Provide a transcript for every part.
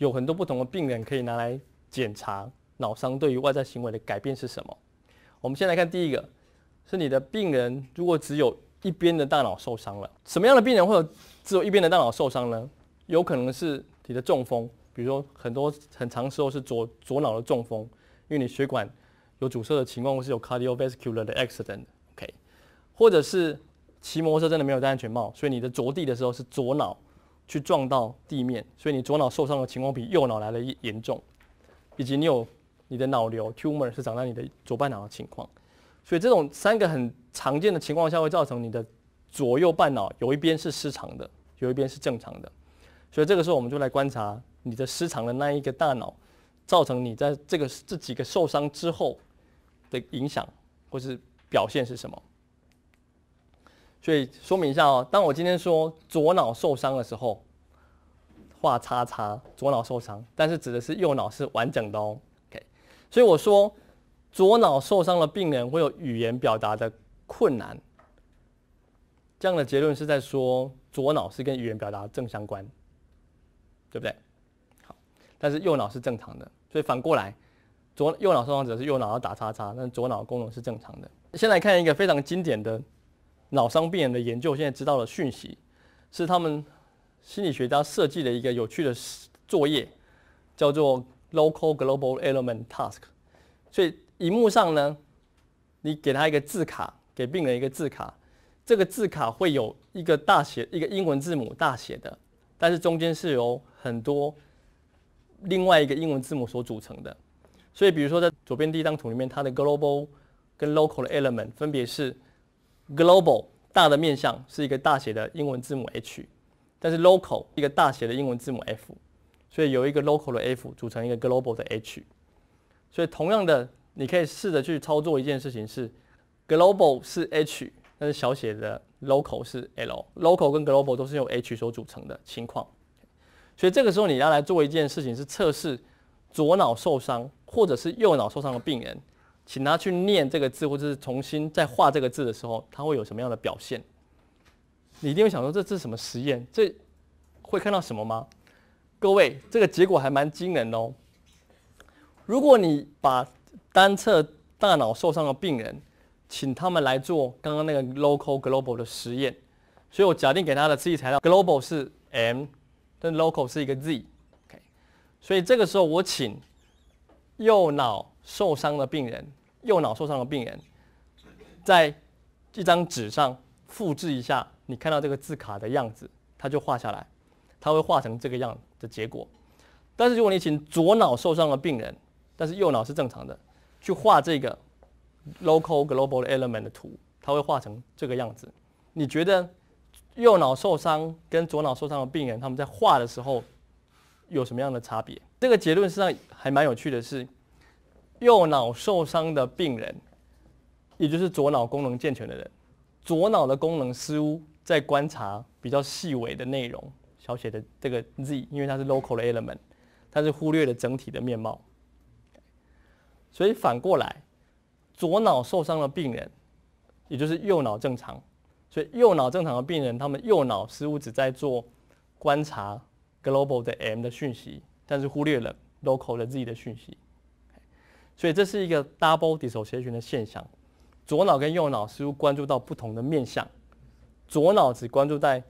有很多不同的病人可以拿来检查脑伤对于外在行为的改变是什么？我们先来看第一个，是你的病人如果只有一边的大脑受伤了，什么样的病人会有只有一边的大脑受伤呢？有可能是你的中风，比如说很多很长时候是左左脑的中风，因为你血管有阻塞的情况或是有 cardiovascular 的 accident，OK，或者是骑摩托车真的没有戴安全帽，所以你的着地的时候是左脑。去撞到地面，所以你左脑受伤的情况比右脑来的严重，以及你有你的脑瘤 tumor 是长在你的左半脑的情况，所以这种三个很常见的情况下会造成你的左右半脑有一边是失常的，有一边是正常的，所以这个时候我们就来观察你的失常的那一个大脑，造成你在这个这几个受伤之后的影响或是表现是什么。所以说明一下哦，当我今天说左脑受伤的时候，画叉叉，左脑受伤，但是指的是右脑是完整的哦。OK，所以我说左脑受伤的病人会有语言表达的困难。这样的结论是在说左脑是跟语言表达正相关，对不对？好，但是右脑是正常的，所以反过来，左右脑受伤者是右脑要打叉叉，那左脑功能是正常的。先来看一个非常经典的。脑伤病人的研究现在知道了讯息，是他们心理学家设计的一个有趣的作业，叫做 Local Global Element Task。所以，荧幕上呢，你给他一个字卡，给病人一个字卡，这个字卡会有一个大写一个英文字母大写的，但是中间是由很多另外一个英文字母所组成的。所以，比如说在左边第一张图里面，它的 Global 跟 Local 的 Element 分别是。Global 大的面向是一个大写的英文字母 H，但是 local 一个大写的英文字母 F，所以由一个 local 的 F 组成一个 global 的 H，所以同样的，你可以试着去操作一件事情是 global 是 H，但是小写的 local 是 L，local 跟 global 都是用 H 所组成的情况，所以这个时候你要来做一件事情是测试左脑受伤或者是右脑受伤的病人。请他去念这个字，或者是重新再画这个字的时候，他会有什么样的表现？你一定会想说，这是什么实验？这会看到什么吗？各位，这个结果还蛮惊人哦。如果你把单侧大脑受伤的病人，请他们来做刚刚那个 local global 的实验，所以我假定给他的刺激材料 global 是 M，但 local 是一个 Z。OK，所以这个时候我请右脑受伤的病人。右脑受伤的病人，在一张纸上复制一下你看到这个字卡的样子，他就画下来，他会画成这个样的结果。但是如果你请左脑受伤的病人，但是右脑是正常的，去画这个 local global element 的图，他会画成这个样子。你觉得右脑受伤跟左脑受伤的病人他们在画的时候有什么样的差别？这个结论实际上还蛮有趣的是。右脑受伤的病人，也就是左脑功能健全的人，左脑的功能似乎在观察比较细微的内容，小写的这个 z，因为它是 local 的 element，它是忽略了整体的面貌。所以反过来，左脑受伤的病人，也就是右脑正常，所以右脑正常的病人，他们右脑似乎只在做观察 global 的 m 的讯息，但是忽略了 local 的 z 的讯息。所以这是一个 double dissociation 的现象，左脑跟右脑似乎关注到不同的面向，左脑只关注在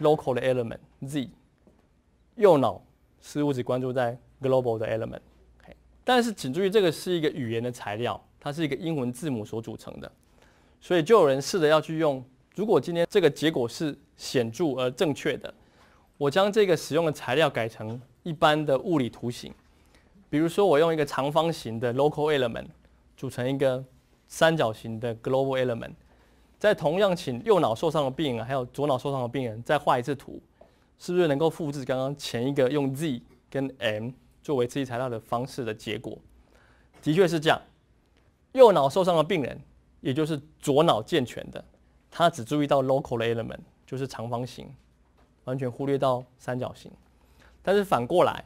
local 的 element z，右脑似乎只关注在 global 的 element。但是请注意，这个是一个语言的材料，它是一个英文字母所组成的，所以就有人试着要去用，如果今天这个结果是显著而正确的，我将这个使用的材料改成一般的物理图形。比如说，我用一个长方形的 local element 组成一个三角形的 global element，在同样请右脑受伤的病人还有左脑受伤的病人再画一次图，是不是能够复制刚刚前一个用 Z 跟 M 作为刺激材料的方式的结果？的确是这样。右脑受伤的病人，也就是左脑健全的，他只注意到 local element，就是长方形，完全忽略到三角形。但是反过来。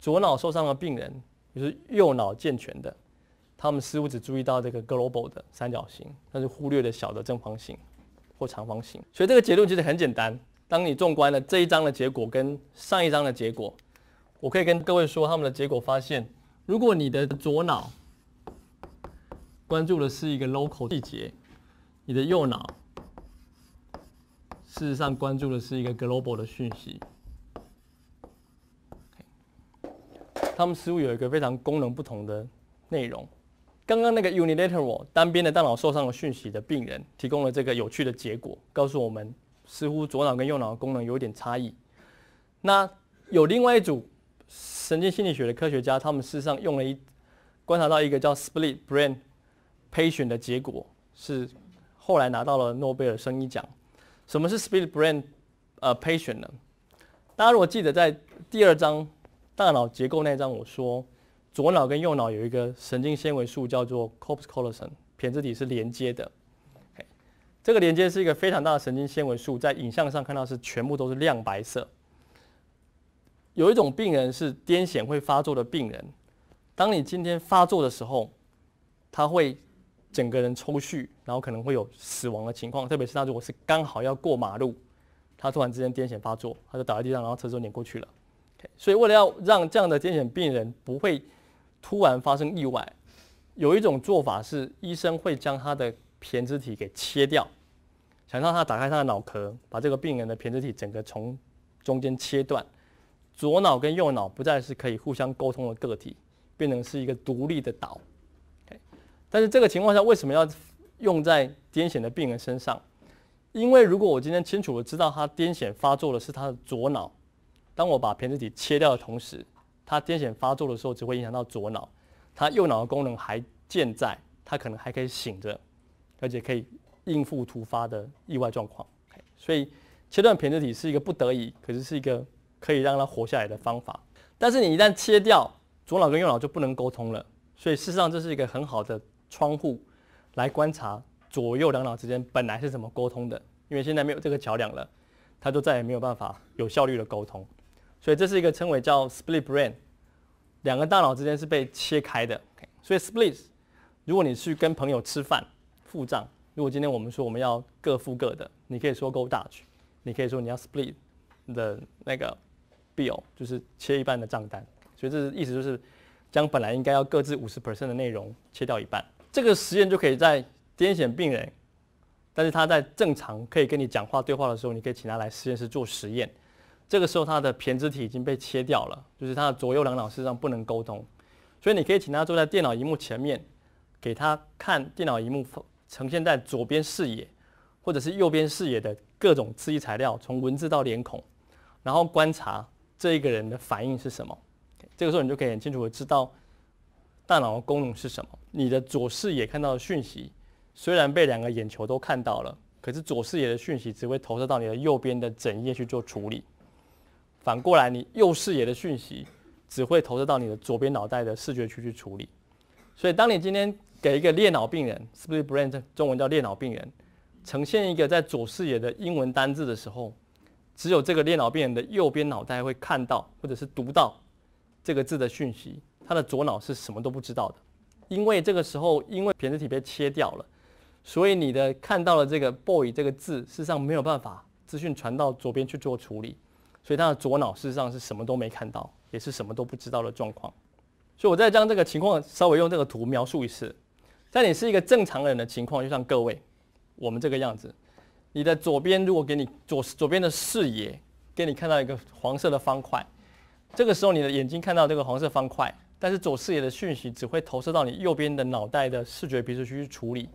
左脑受伤的病人，就是右脑健全的，他们似乎只注意到这个 global 的三角形，但是忽略了小的正方形或长方形。所以这个结论其实很简单。当你纵观了这一章的结果跟上一章的结果，我可以跟各位说，他们的结果发现，如果你的左脑关注的是一个 local 细节，你的右脑事实上关注的是一个 global 的讯息。他们似乎有一个非常功能不同的内容。刚刚那个 unilateral 单边的大脑受伤的讯息的病人提供了这个有趣的结果，告诉我们似乎左脑跟右脑的功能有点差异。那有另外一组神经心理学的科学家，他们事实上用了一观察到一个叫 split brain patient 的结果，是后来拿到了诺贝尔生理奖。什么是 split brain 呃 patient 呢？大家如果记得在第二章。大脑结构那张，我说左脑跟右脑有一个神经纤维束叫做 corpus callosum，胼胝体是连接的。这个连接是一个非常大的神经纤维束，在影像上看到是全部都是亮白色。有一种病人是癫痫会发作的病人，当你今天发作的时候，他会整个人抽搐，然后可能会有死亡的情况，特别是他如果是刚好要过马路，他突然之间癫痫发作，他就倒在地上，然后车子碾过去了。所以，为了要让这样的癫痫病人不会突然发生意外，有一种做法是医生会将他的胼胝体给切掉，想让他打开他的脑壳，把这个病人的胼胝体整个从中间切断，左脑跟右脑不再是可以互相沟通的个体，变成是一个独立的岛。但是这个情况下，为什么要用在癫痫的病人身上？因为如果我今天清楚的知道他癫痫发作的是他的左脑。当我把胼胝体切掉的同时，他癫痫发作的时候只会影响到左脑，他右脑的功能还健在，他可能还可以醒着，而且可以应付突发的意外状况。所以切断胼胝体是一个不得已，可是是一个可以让他活下来的方法。但是你一旦切掉左脑跟右脑就不能沟通了，所以事实上这是一个很好的窗户来观察左右两脑之间本来是怎么沟通的，因为现在没有这个桥梁了，它就再也没有办法有效率的沟通。所以这是一个称为叫 split brain，两个大脑之间是被切开的。Okay, 所以 split，如果你去跟朋友吃饭付账，如果今天我们说我们要各付各的，你可以说 go Dutch，你可以说你要 split 的那个 bill，就是切一半的账单。所以这是意思就是将本来应该要各自五十 percent 的内容切掉一半。这个实验就可以在癫痫病人，但是他在正常可以跟你讲话对话的时候，你可以请他来实验室做实验。这个时候，他的胼胝体已经被切掉了，就是他的左右两脑脑实上不能沟通。所以你可以请他坐在电脑荧幕前面，给他看电脑荧幕呈现在左边视野，或者是右边视野的各种刺激材料，从文字到脸孔，然后观察这一个人的反应是什么。这个时候，你就可以很清楚地知道大脑的功能是什么。你的左视野看到的讯息，虽然被两个眼球都看到了，可是左视野的讯息只会投射到你的右边的枕叶去做处理。反过来，你右视野的讯息只会投射到你的左边脑袋的视觉区去处理。所以，当你今天给一个裂脑病人，是不是 brain 中文叫裂脑病人，呈现一个在左视野的英文单字的时候，只有这个裂脑病人的右边脑袋会看到或者是读到这个字的讯息，他的左脑是什么都不知道的。因为这个时候，因为胼胝体被切掉了，所以你的看到了这个 boy 这个字，事实上没有办法资讯传到左边去做处理。所以他的左脑事实上是什么都没看到，也是什么都不知道的状况。所以，我再将这个情况稍微用这个图描述一次。在你是一个正常人的情况，就像各位，我们这个样子，你的左边如果给你左左边的视野，给你看到一个黄色的方块，这个时候你的眼睛看到这个黄色方块，但是左视野的讯息只会投射到你右边的脑袋的视觉皮质区去处理。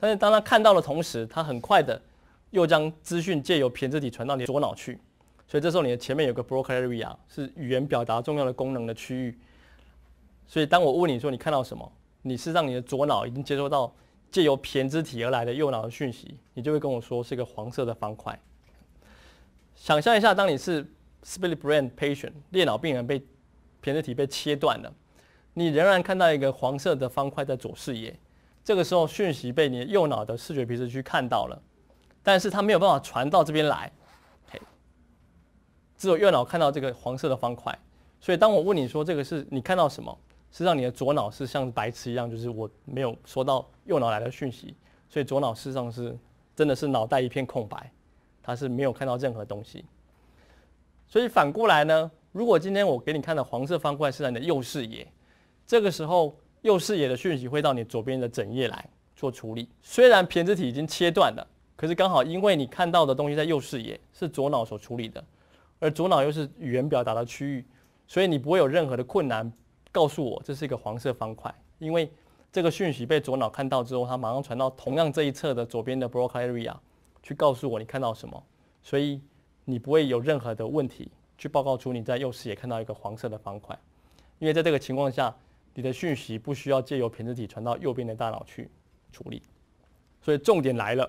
但是当他看到的同时，他很快的又将资讯借由胼胝体传到你的左脑去。所以这时候你的前面有个 Broca area 是语言表达重要的功能的区域。所以当我问你说你看到什么，你是让你的左脑已经接收到借由胼胝体而来的右脑的讯息，你就会跟我说是一个黄色的方块。想象一下，当你是 split brain patient 裂脑病人被胼胝体被切断了，你仍然看到一个黄色的方块在左视野，这个时候讯息被你的右脑的视觉皮质区看到了，但是它没有办法传到这边来。只有右脑看到这个黄色的方块，所以当我问你说这个是你看到什么，是让你的左脑是像白痴一样，就是我没有收到右脑来的讯息，所以左脑事实上是真的是脑袋一片空白，它是没有看到任何东西。所以反过来呢，如果今天我给你看的黄色方块是在你的右视野，这个时候右视野的讯息会到你左边的整页来做处理，虽然胼胝体已经切断了，可是刚好因为你看到的东西在右视野，是左脑所处理的。而左脑又是语言表达的区域，所以你不会有任何的困难告诉我这是一个黄色方块，因为这个讯息被左脑看到之后，它马上传到同样这一侧的左边的 Broca area 去告诉我你看到什么，所以你不会有任何的问题去报告出你在右视野看到一个黄色的方块，因为在这个情况下，你的讯息不需要借由胼胝体传到右边的大脑去处理，所以重点来了，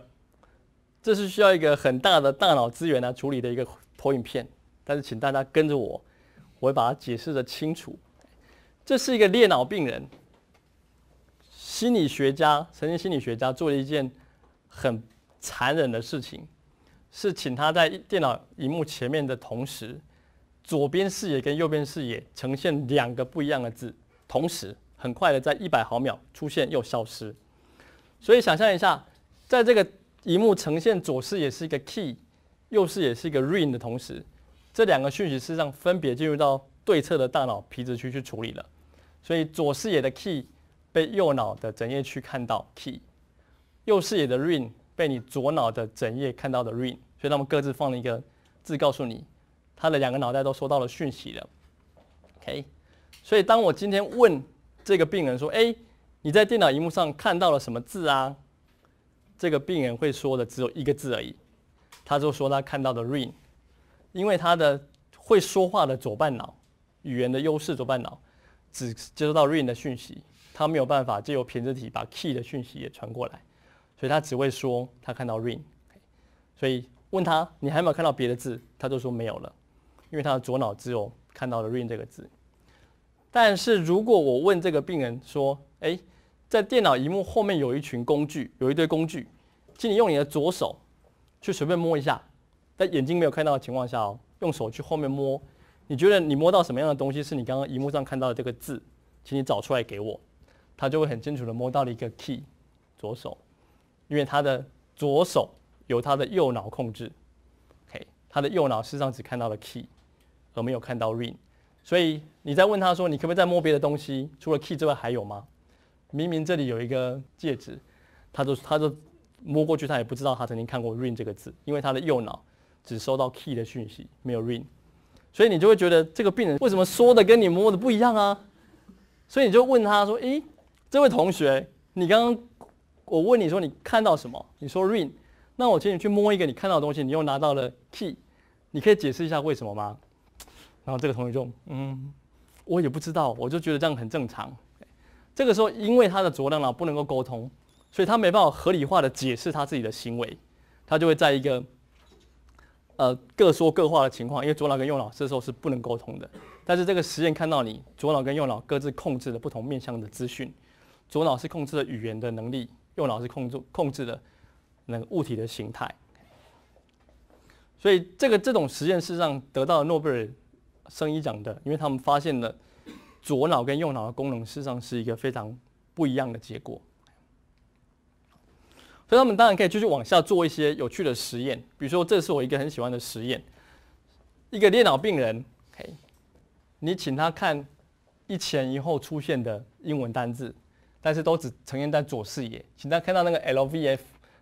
这是需要一个很大的大脑资源来处理的一个投影片。但是，请大家跟着我，我会把它解释的清楚。这是一个裂脑病人，心理学家、神经心理学家做了一件很残忍的事情，是请他在电脑荧幕前面的同时，左边视野跟右边视野呈现两个不一样的字，同时很快的在一百毫秒出现又消失。所以，想象一下，在这个荧幕呈现左视野是一个 key，右视野是一个 rain 的同时。这两个讯息事实上分别进入到对侧的大脑皮质区去处理了，所以左视野的 key 被右脑的整页区看到 key，右视野的 rain 被你左脑的整页看到的 rain，所以他们各自放了一个字告诉你，他的两个脑袋都收到了讯息了。OK，所以当我今天问这个病人说，哎，你在电脑荧幕上看到了什么字啊？这个病人会说的只有一个字而已，他就说他看到的 rain。因为他的会说话的左半脑，语言的优势左半脑，只接收到 rain 的讯息，他没有办法借由胼胝体把 key 的讯息也传过来，所以他只会说他看到 rain。所以问他你还没有看到别的字，他就说没有了，因为他的左脑只有看到了 rain 这个字。但是如果我问这个病人说，哎，在电脑屏幕后面有一群工具，有一堆工具，请你用你的左手去随便摸一下。在眼睛没有看到的情况下哦，用手去后面摸，你觉得你摸到什么样的东西是你刚刚荧幕上看到的这个字？请你找出来给我。他就会很清楚的摸到了一个 key 左手，因为他的左手由他的右脑控制。OK，他的右脑事实上只看到了 key，而没有看到 ring。所以你在问他说，你可不可以再摸别的东西？除了 key 之外还有吗？明明这里有一个戒指，他就他就摸过去，他也不知道他曾经看过 ring 这个字，因为他的右脑。只收到 key 的讯息，没有 r i n g 所以你就会觉得这个病人为什么说的跟你摸的不一样啊？所以你就问他说：“诶，这位同学，你刚刚我问你说你看到什么？你说 r i n g 那我请你去摸一个你看到的东西，你又拿到了 key，你可以解释一下为什么吗？”然后这个同学就：“嗯，我也不知道，我就觉得这样很正常。”这个时候，因为他的浊量脑不能够沟通，所以他没办法合理化的解释他自己的行为，他就会在一个。呃，各说各话的情况，因为左脑跟右脑这时候是不能沟通的。但是这个实验看到你左脑跟右脑各自控制了不同面向的资讯，左脑是控制了语言的能力，右脑是控制控制了那个物体的形态。所以这个这种实验事实上得到了诺贝尔生理奖的，因为他们发现了左脑跟右脑的功能事实上是一个非常不一样的结果。所以他们当然可以继续往下做一些有趣的实验，比如说，这是我一个很喜欢的实验，一个电脑病人嘿，你请他看一前一后出现的英文单字，但是都只呈现在左视野，请他看到那个 LVF，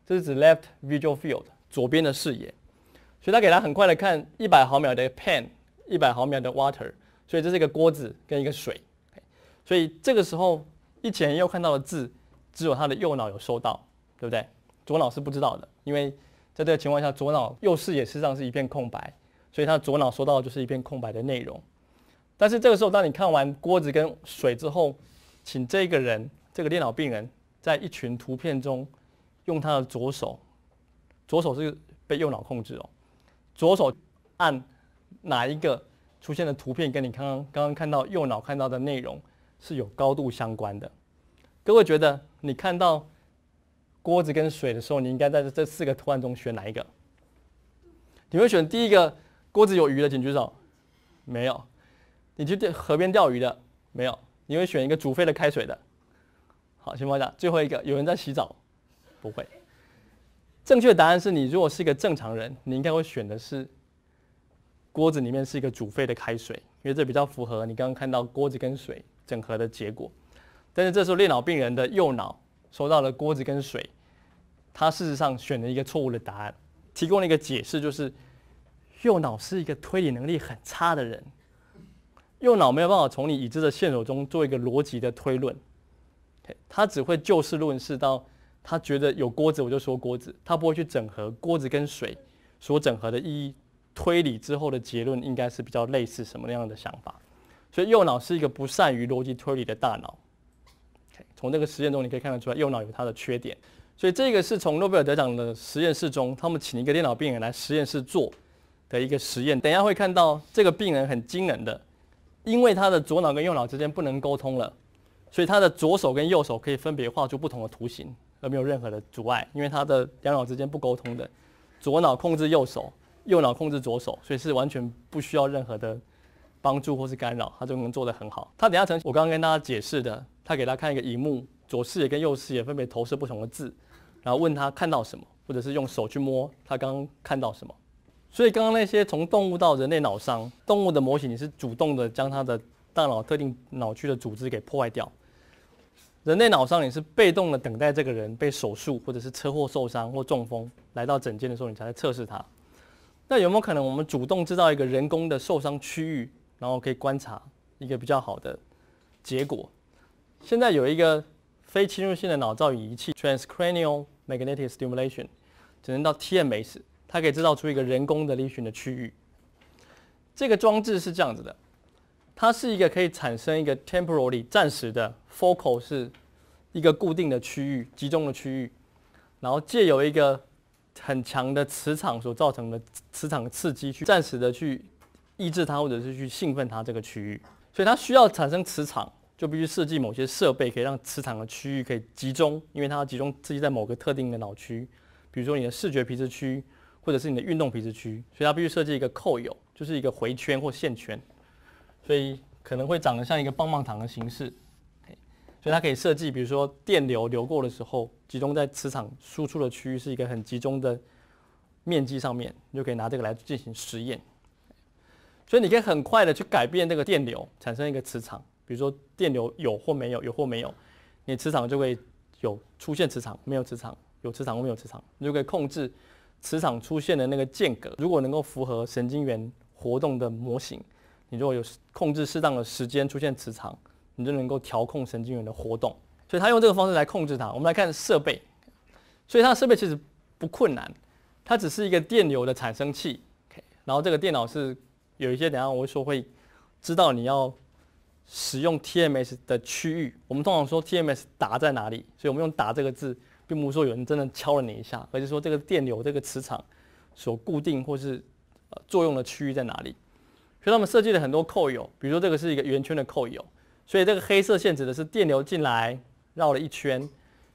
这是指 left visual field，左边的视野，所以他给他很快的看一百毫秒的 p a n 一百毫秒的 water，所以这是一个锅子跟一个水，所以这个时候一前一后看到的字，只有他的右脑有收到，对不对？左脑是不知道的，因为在这种情况下，左脑右视野实际上是一片空白，所以他左脑收到的就是一片空白的内容。但是这个时候，当你看完锅子跟水之后，请这个人，这个电脑病人，在一群图片中，用他的左手，左手是被右脑控制哦，左手按哪一个出现的图片，跟你刚刚刚刚看到右脑看到的内容是有高度相关的。各位觉得你看到？锅子跟水的时候，你应该在这四个图案中选哪一个？你会选第一个锅子有鱼的，请举手。没有，你去钓河边钓鱼的，没有。你会选一个煮沸的开水的。好，请放下。最后一个有人在洗澡，不会。正确的答案是你如果是一个正常人，你应该会选的是锅子里面是一个煮沸的开水，因为这比较符合你刚刚看到锅子跟水整合的结果。但是这时候，裂脑病人的右脑收到了锅子跟水。他事实上选了一个错误的答案，提供了一个解释，就是右脑是一个推理能力很差的人，右脑没有办法从你已知的线索中做一个逻辑的推论，他只会就事论事，到他觉得有锅子我就说锅子，他不会去整合锅子跟水所整合的意义，推理之后的结论应该是比较类似什么样的想法，所以右脑是一个不善于逻辑推理的大脑。从这个实验中你可以看得出来，右脑有它的缺点。所以这个是从诺贝尔得奖的实验室中，他们请一个电脑病人来实验室做的一个实验。等一下会看到这个病人很惊人的，因为他的左脑跟右脑之间不能沟通了，所以他的左手跟右手可以分别画出不同的图形，而没有任何的阻碍，因为他的两脑之间不沟通的，左脑控制右手，右脑控制左手，所以是完全不需要任何的帮助或是干扰，他就能做得很好。他等下成我刚刚跟大家解释的，他给他看一个荧幕，左视野跟右视野分别投射不同的字。然后问他看到什么，或者是用手去摸他刚刚看到什么。所以刚刚那些从动物到人类脑伤，动物的模型你是主动的将他的大脑特定脑区的组织给破坏掉，人类脑伤也是被动的等待这个人被手术或者是车祸受伤或中风来到诊间的时候你才来测试他。那有没有可能我们主动制造一个人工的受伤区域，然后可以观察一个比较好的结果？现在有一个非侵入性的脑造影仪器 transcranial。magnetic stimulation 只能到 TMS，它可以制造出一个人工的癫痫的区域。这个装置是这样子的，它是一个可以产生一个 temporarily 暂时的 focal 是一个固定的区域、集中的区域，然后借由一个很强的磁场所造成的磁场刺激去暂时的去抑制它或者是去兴奋它这个区域，所以它需要产生磁场。就必须设计某些设备，可以让磁场的区域可以集中，因为它要集中自己在某个特定的脑区，比如说你的视觉皮质区，或者是你的运动皮质区，所以它必须设计一个扣有，就是一个回圈或线圈，所以可能会长得像一个棒棒糖的形式，所以它可以设计，比如说电流流过的时候，集中在磁场输出的区域是一个很集中的面积上面，你就可以拿这个来进行实验，所以你可以很快的去改变这个电流，产生一个磁场。比如说电流有或没有，有或没有，你磁场就会有出现磁场，没有磁场，有磁场或没有磁场，你就可以控制磁场出现的那个间隔。如果能够符合神经元活动的模型，你如果有控制适当的时间出现磁场，你就能够调控神经元的活动。所以他用这个方式来控制它。我们来看设备，所以它设备其实不困难，它只是一个电流的产生器。然后这个电脑是有一些等下我会说会知道你要。使用 TMS 的区域，我们通常说 TMS 打在哪里，所以我们用打这个字，并不是说有人真的敲了你一下，而是说这个电流、这个磁场所固定或是呃作用的区域在哪里。所以，他们设计了很多扣友，比如说这个是一个圆圈的扣友，所以这个黑色线指的是电流进来绕了一圈。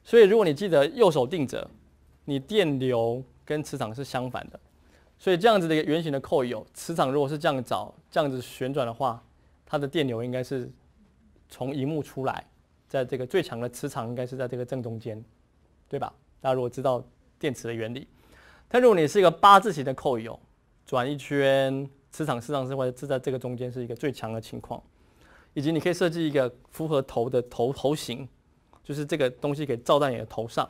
所以，如果你记得右手定则，你电流跟磁场是相反的。所以，这样子的一个圆形的扣友，磁场如果是这样找这样子旋转的话。它的电流应该是从荧幕出来，在这个最强的磁场应该是在这个正中间，对吧？大家如果知道电池的原理，但如果你是一个八字形的扣钮，转一圈，磁场际上是会是在这个中间是一个最强的情况，以及你可以设计一个符合头的头头型，就是这个东西可以照在你的头上，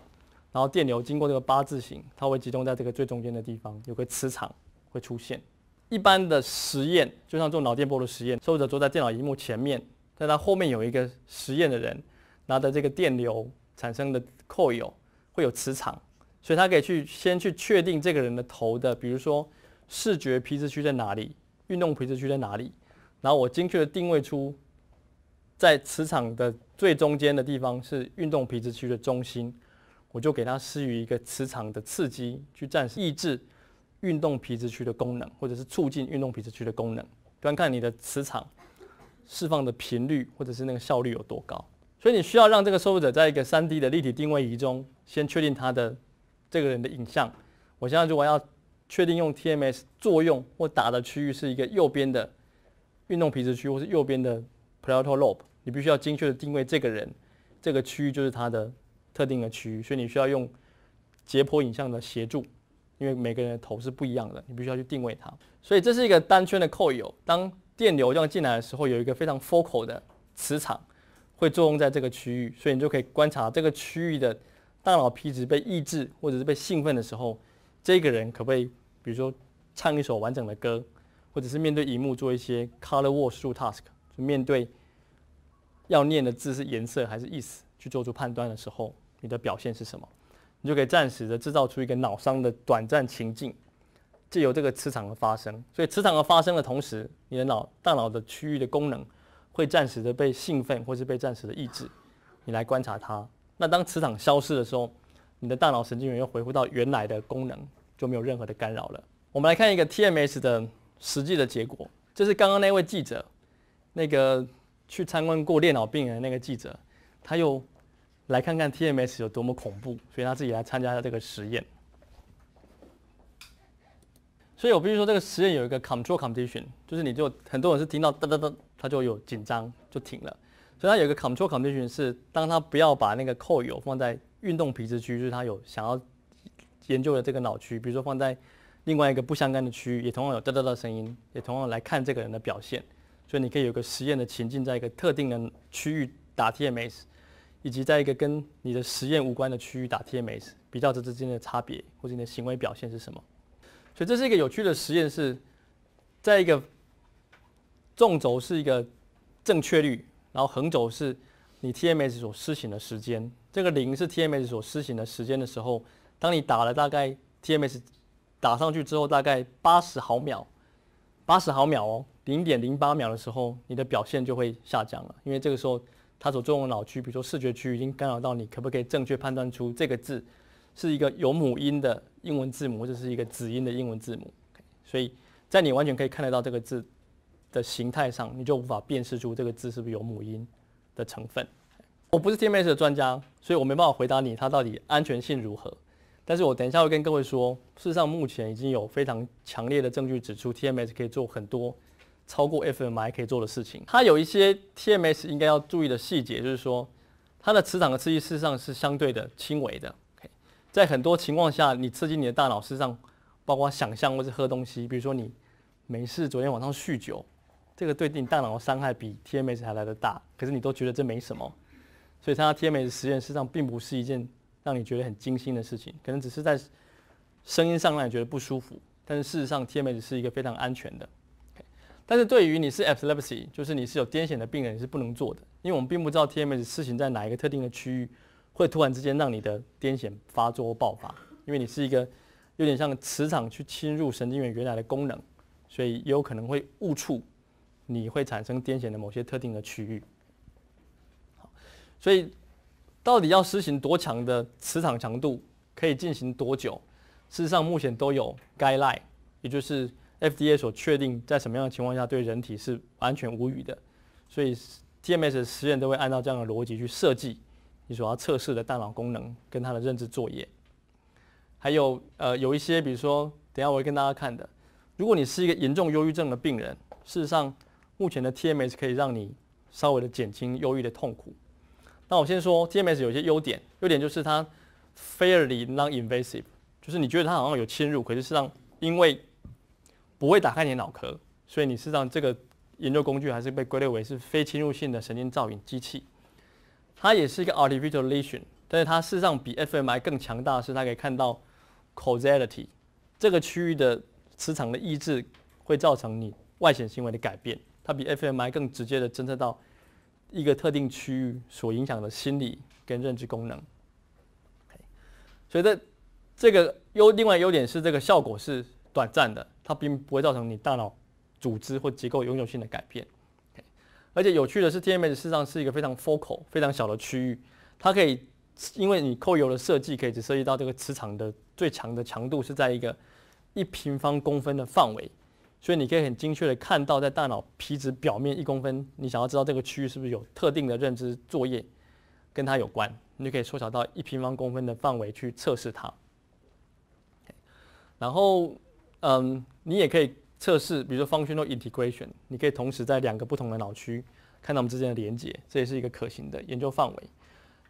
然后电流经过这个八字形，它会集中在这个最中间的地方，有个磁场会出现。一般的实验，就像做脑电波的实验，受试者坐在电脑荧幕前面，在他后面有一个实验的人拿着这个电流产生的 coil，会有磁场，所以他可以去先去确定这个人的头的，比如说视觉皮质区在哪里，运动皮质区在哪里，然后我精确的定位出在磁场的最中间的地方是运动皮质区的中心，我就给他施予一个磁场的刺激去暂时抑制。运动皮质区的功能，或者是促进运动皮质区的功能，端看你的磁场释放的频率或者是那个效率有多高，所以你需要让这个受试者在一个 3D 的立体定位仪中，先确定他的这个人的影像。我现在如果要确定用 TMS 作用或打的区域是一个右边的运动皮质区，或是右边的 p a r i e t o l lobe，你必须要精确的定位这个人，这个区域就是他的特定的区域，所以你需要用解剖影像的协助。因为每个人的头是不一样的，你必须要去定位它。所以这是一个单圈的扣友。当电流这样进来的时候，有一个非常 focal 的磁场会作用在这个区域，所以你就可以观察这个区域的大脑皮质被抑制或者是被兴奋的时候，这个人可不可以，比如说唱一首完整的歌，或者是面对荧幕做一些 color word task，就面对要念的字是颜色还是意思去做出判断的时候，你的表现是什么？你就可以暂时的制造出一个脑伤的短暂情境，借由这个磁场的发生。所以磁场的发生的同时，你的脑大脑的区域的功能会暂时的被兴奋或是被暂时的抑制。你来观察它。那当磁场消失的时候，你的大脑神经元又恢复到原来的功能，就没有任何的干扰了。我们来看一个 TMS 的实际的结果，就是刚刚那位记者，那个去参观过电脑病人那个记者，他又。来看看 TMS 有多么恐怖，所以他自己来参加这个实验。所以我必须说，这个实验有一个 control condition，就是你就很多人是听到哒哒哒，他就有紧张就停了。所以他有一个 control condition 是，当他不要把那个扣友放在运动皮质区，就是他有想要研究的这个脑区，比如说放在另外一个不相干的区域，也同样有哒哒哒声音，也同样来看这个人的表现。所以你可以有个实验的情境，在一个特定的区域打 TMS。以及在一个跟你的实验无关的区域打 TMS，比较这之间的差别，或者你的行为表现是什么？所以这是一个有趣的实验，是在一个纵轴是一个正确率，然后横轴是你 TMS 所施行的时间。这个零是 TMS 所施行的时间的时候，当你打了大概 TMS 打上去之后，大概八十毫秒，八十毫秒哦，零点零八秒的时候，你的表现就会下降了，因为这个时候。它所作用的脑区，比如说视觉区，已经干扰到你，可不可以正确判断出这个字是一个有母音的英文字母，或者是一个子音的英文字母？所以在你完全可以看得到这个字的形态上，你就无法辨识出这个字是不是有母音的成分。我不是 TMS 的专家，所以我没办法回答你它到底安全性如何。但是我等一下会跟各位说，事实上目前已经有非常强烈的证据指出 TMS 可以做很多。超过 f m i 可以做的事情，它有一些 TMS 应该要注意的细节，就是说它的磁场的刺激事实上是相对的轻微的。OK，在很多情况下，你刺激你的大脑，事实上包括想象或是喝东西，比如说你没事，昨天晚上酗酒，这个对你大脑的伤害比 TMS 还来得大，可是你都觉得这没什么。所以它加 TMS 实验事实上并不是一件让你觉得很惊心的事情，可能只是在声音上让你觉得不舒服，但是事实上 TMS 是一个非常安全的。但是对于你是 epilepsy，就是你是有癫痫的病人是不能做的，因为我们并不知道 TMS 施行在哪一个特定的区域会突然之间让你的癫痫发作爆发，因为你是一个有点像磁场去侵入神经元原来的功能，所以也有可能会误触你会产生癫痫的某些特定的区域。所以到底要施行多强的磁场强度，可以进行多久？事实上目前都有 guideline，也就是。FDA 所确定在什么样的情况下对人体是完全无语的，所以 TMS 实验都会按照这样的逻辑去设计。你所要测试的大脑功能跟它的认知作业，还有呃有一些，比如说，等下我会跟大家看的。如果你是一个严重忧郁症的病人，事实上，目前的 TMS 可以让你稍微的减轻忧郁的痛苦。那我先说 TMS 有一些优点，优点就是它 fairly non-invasive，就是你觉得它好像有侵入，可是事实上因为不会打开你脑壳，所以你事实上这个研究工具还是被归类为是非侵入性的神经造影机器。它也是一个 artificial lesion，但是它事实上比 fMRI 更强大，的是它可以看到 causality 这个区域的磁场的抑制会造成你外显行为的改变。它比 fMRI 更直接的侦测到一个特定区域所影响的心理跟认知功能。所以这这个优另外优点是这个效果是。短暂的，它并不会造成你大脑组织或结构永久性的改变。而且有趣的是，TMS 事实上是一个非常 focal、非常小的区域。它可以，因为你扣油的设计可以只涉及到这个磁场的最强的强度是在一个一平方公分的范围，所以你可以很精确的看到在大脑皮质表面一公分，你想要知道这个区域是不是有特定的认知作业跟它有关，你就可以缩小到一平方公分的范围去测试它。然后。嗯，你也可以测试，比如说 g r a t i o 选，你可以同时在两个不同的脑区看到我们之间的连接，这也是一个可行的研究范围。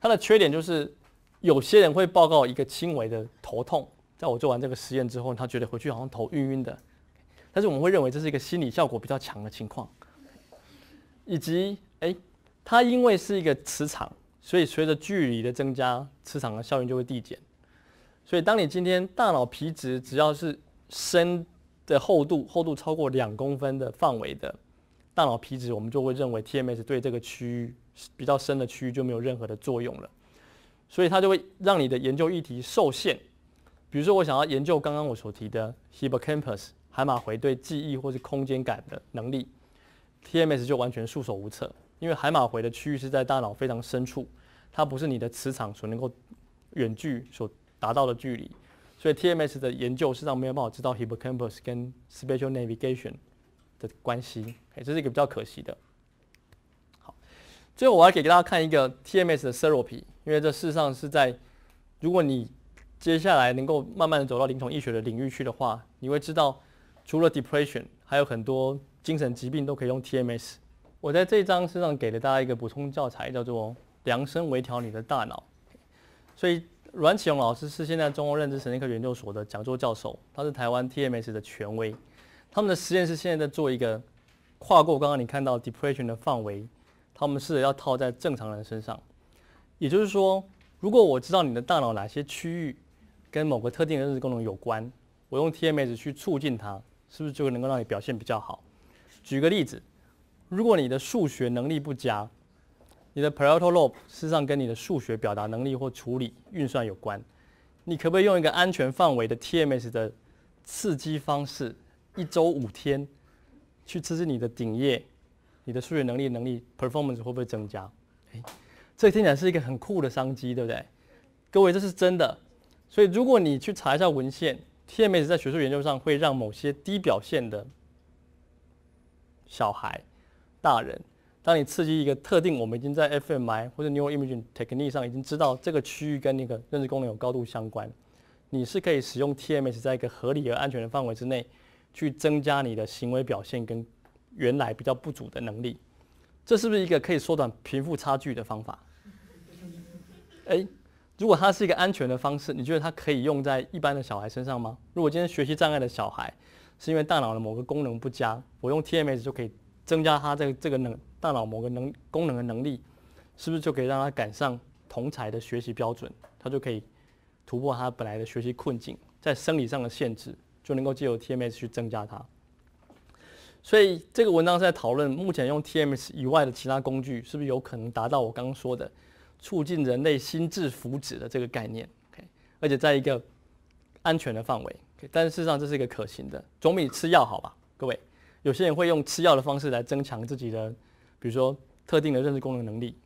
它的缺点就是有些人会报告一个轻微的头痛，在我做完这个实验之后，他觉得回去好像头晕晕的，但是我们会认为这是一个心理效果比较强的情况，以及哎，它因为是一个磁场，所以随着距离的增加，磁场的效应就会递减，所以当你今天大脑皮质只要是。深的厚度，厚度超过两公分的范围的大脑皮质，我们就会认为 TMS 对这个区域比较深的区域就没有任何的作用了。所以它就会让你的研究议题受限。比如说，我想要研究刚刚我所提的 hippocampus 海马回对记忆或是空间感的能力，TMS 就完全束手无策，因为海马回的区域是在大脑非常深处，它不是你的磁场所能够远距所达到的距离。所以 TMS 的研究事实上没有办法知道 hippocampus 跟 spatial navigation 的关系，这是一个比较可惜的。好，最后我要给给大家看一个 TMS 的 therapy，因为这事实上是在如果你接下来能够慢慢的走到临床医学的领域去的话，你会知道除了 depression，还有很多精神疾病都可以用 TMS。我在这一章身上给了大家一个补充教材，叫做量身微调你的大脑。所以。阮启荣老师是现在中国认知神经科学研究所的讲座教授，他是台湾 TMS 的权威。他们的实验室现在在做一个跨过刚刚你看到 depression 的范围，他们试着要套在正常人身上。也就是说，如果我知道你的大脑哪些区域跟某个特定的认知功能有关，我用 TMS 去促进它，是不是就能够让你表现比较好？举个例子，如果你的数学能力不佳。你的 parietal lobe 实上跟你的数学表达能力或处理运算有关。你可不可以用一个安全范围的 TMS 的刺激方式，一周五天，去刺激你的顶叶，你的数学能力能力 performance 会不会增加？哎，这听起来是一个很酷的商机，对不对？各位，这是真的。所以如果你去查一下文献，TMS 在学术研究上会让某些低表现的小孩、大人。当你刺激一个特定，我们已经在 fMRI 或者 n e u r i m a g i n g technique 上已经知道这个区域跟那个认知功能有高度相关，你是可以使用 TMS 在一个合理和安全的范围之内，去增加你的行为表现跟原来比较不足的能力。这是不是一个可以缩短贫富差距的方法？哎，如果它是一个安全的方式，你觉得它可以用在一般的小孩身上吗？如果今天学习障碍的小孩是因为大脑的某个功能不佳，我用 TMS 就可以增加他这个这个能。大脑某个能功能的能力，是不是就可以让他赶上同才的学习标准？他就可以突破他本来的学习困境，在生理上的限制，就能够借由 TMS 去增加它。所以这个文章是在讨论，目前用 TMS 以外的其他工具，是不是有可能达到我刚刚说的促进人类心智福祉的这个概念？OK，而且在一个安全的范围。OK，但是事实上这是一个可行的，总比吃药好吧？各位，有些人会用吃药的方式来增强自己的。比如说特定的认知功能能力，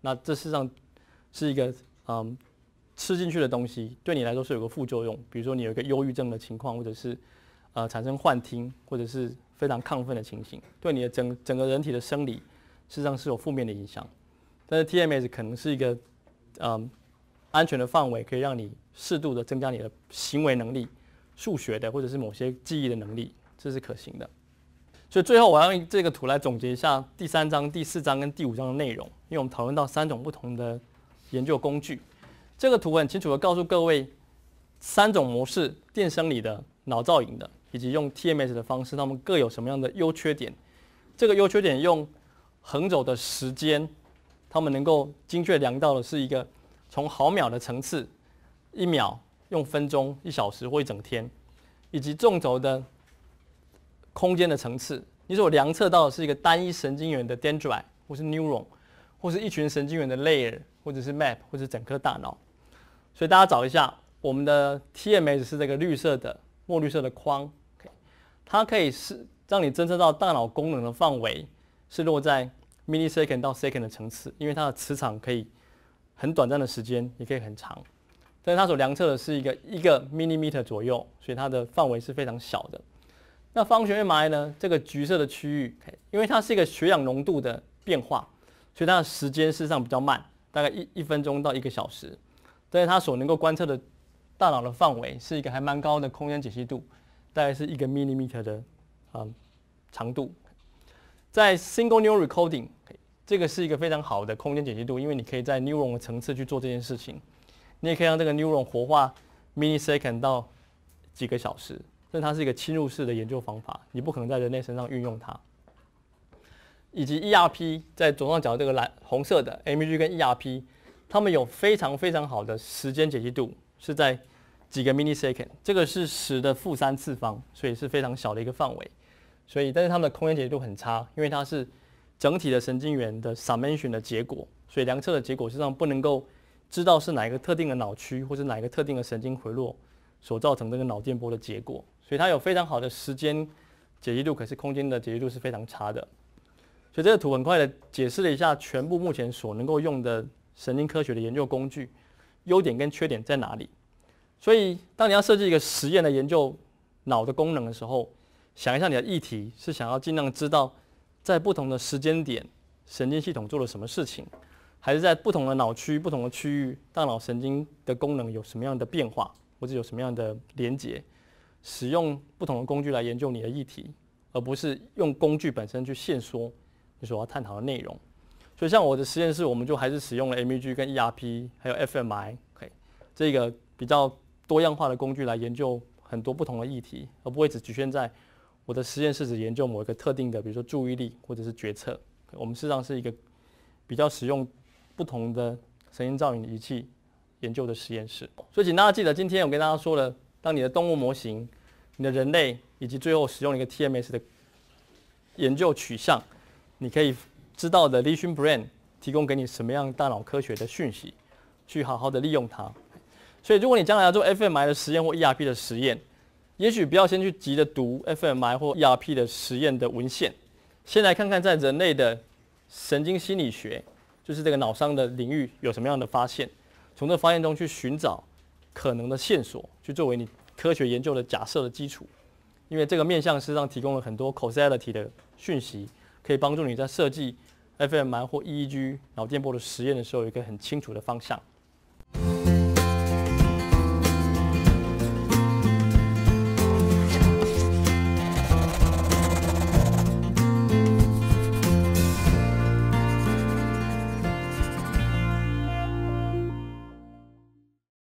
那这事实上是一个嗯吃进去的东西，对你来说是有个副作用。比如说你有一个忧郁症的情况，或者是呃产生幻听，或者是非常亢奋的情形，对你的整整个人体的生理事实上是有负面的影响。但是 TMS 可能是一个嗯安全的范围，可以让你适度的增加你的行为能力、数学的或者是某些记忆的能力，这是可行的。所以最后，我要用这个图来总结一下第三章、第四章跟第五章的内容，因为我们讨论到三种不同的研究工具。这个图很清楚的告诉各位，三种模式：电生理的、脑造影的，以及用 TMS 的方式，它们各有什么样的优缺点。这个优缺点用横轴的时间，它们能够精确量到的是一个从毫秒的层次，一秒、用分钟、一小时或一整天，以及纵轴的。空间的层次，你所量测到的是一个单一神经元的 dendrite，或是 neuron，或是一群神经元的 layer，或者是 map，或是整颗大脑。所以大家找一下，我们的 TMS 是这个绿色的墨绿色的框，OK，它可以是让你侦测到大脑功能的范围是落在 millisecond 到 second 的层次，因为它的磁场可以很短暂的时间，也可以很长，但是它所量测的是一个一个 millimeter 左右，所以它的范围是非常小的。那方学 MRI 呢？这个橘色的区域，因为它是一个血氧浓度的变化，所以它的时间事实上比较慢，大概一一分钟到一个小时。但是它所能够观测的大脑的范围是一个还蛮高的空间解析度，大概是一个 millimeter 的啊长度。在 single n e u r a l recording，这个是一个非常好的空间解析度，因为你可以在 neuron 的层次去做这件事情。你也可以让这个 neuron 活化 millisecond 到几个小时。所以它是一个侵入式的研究方法，你不可能在人类身上运用它。以及 ERP 在左上角这个蓝红色的 m g 跟 ERP，它们有非常非常好的时间解析度，是在几个 millisecond，这个是十的负三次方，所以是非常小的一个范围。所以但是它们的空间解析度很差，因为它是整体的神经元的 summation 的结果，所以量测的结果实际上不能够知道是哪一个特定的脑区或者哪一个特定的神经回路。所造成这个脑电波的结果，所以它有非常好的时间解析度，可是空间的解析度是非常差的。所以这个图很快的解释了一下全部目前所能够用的神经科学的研究工具，优点跟缺点在哪里。所以当你要设计一个实验来研究脑的功能的时候，想一下你的议题是想要尽量知道在不同的时间点神经系统做了什么事情，还是在不同的脑区、不同的区域大脑神经的功能有什么样的变化。或者有什么样的连接，使用不同的工具来研究你的议题，而不是用工具本身去限缩你所要探讨的内容。所以，像我的实验室，我们就还是使用了 MEG 跟 ERP，还有 f m i 可以这个比较多样化的工具来研究很多不同的议题，而不会只局限在我的实验室只研究某一个特定的，比如说注意力或者是决策。我们事实上是一个比较使用不同的声音噪音仪器。研究的实验室，所以请大家记得，今天我跟大家说了，当你的动物模型、你的人类，以及最后使用一个 TMS 的研究取向，你可以知道的 l e i s i e n Brain 提供给你什么样大脑科学的讯息，去好好的利用它。所以，如果你将来要做 fMRI 的实验或 ERP 的实验，也许不要先去急着读 fMRI 或 ERP 的实验的文献，先来看看在人类的神经心理学，就是这个脑伤的领域有什么样的发现。从这发现中去寻找可能的线索，去作为你科学研究的假设的基础，因为这个面向实际上提供了很多 c o s a l i t y 的讯息，可以帮助你在设计 fMRI 或 EEG 脑电波的实验的时候有一个很清楚的方向。